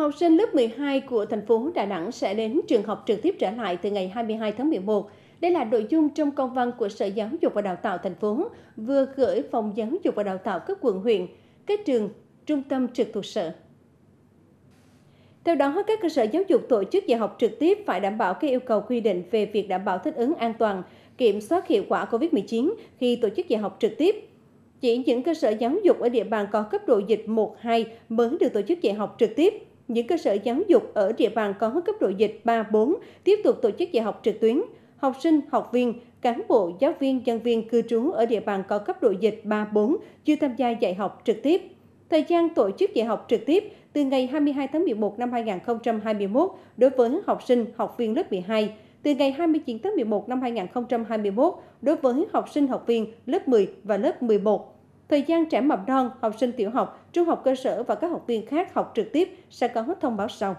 Học sinh lớp 12 của thành phố Đà Nẵng sẽ đến trường học trực tiếp trở lại từ ngày 22 tháng 11. Đây là nội dung trong công văn của Sở Giáo dục và Đào tạo thành phố vừa gửi Phòng Giáo dục và Đào tạo các quận huyện, các trường, trung tâm trực thuộc sở. Theo đó, các cơ sở giáo dục tổ chức dạy học trực tiếp phải đảm bảo các yêu cầu quy định về việc đảm bảo thích ứng an toàn, kiểm soát hiệu quả COVID-19 khi tổ chức dạy học trực tiếp. Chỉ những cơ sở giáo dục ở địa bàn có cấp độ dịch 1-2 mới được tổ chức dạy học trực tiếp những cơ sở giáo dục ở địa bàn có cấp độ dịch 3-4 tiếp tục tổ chức dạy học trực tuyến. Học sinh, học viên, cán bộ, giáo viên, nhân viên cư trú ở địa bàn có cấp độ dịch 3-4 chưa tham gia dạy học trực tiếp. Thời gian tổ chức dạy học trực tiếp từ ngày 22 tháng 11 năm 2021 đối với học sinh, học viên lớp 12, từ ngày 29 tháng 11 năm 2021 đối với học sinh, học viên lớp 10 và lớp 11 Thời gian trẻ mập non, học sinh tiểu học, trung học cơ sở và các học viên khác học trực tiếp sẽ có thông báo sau.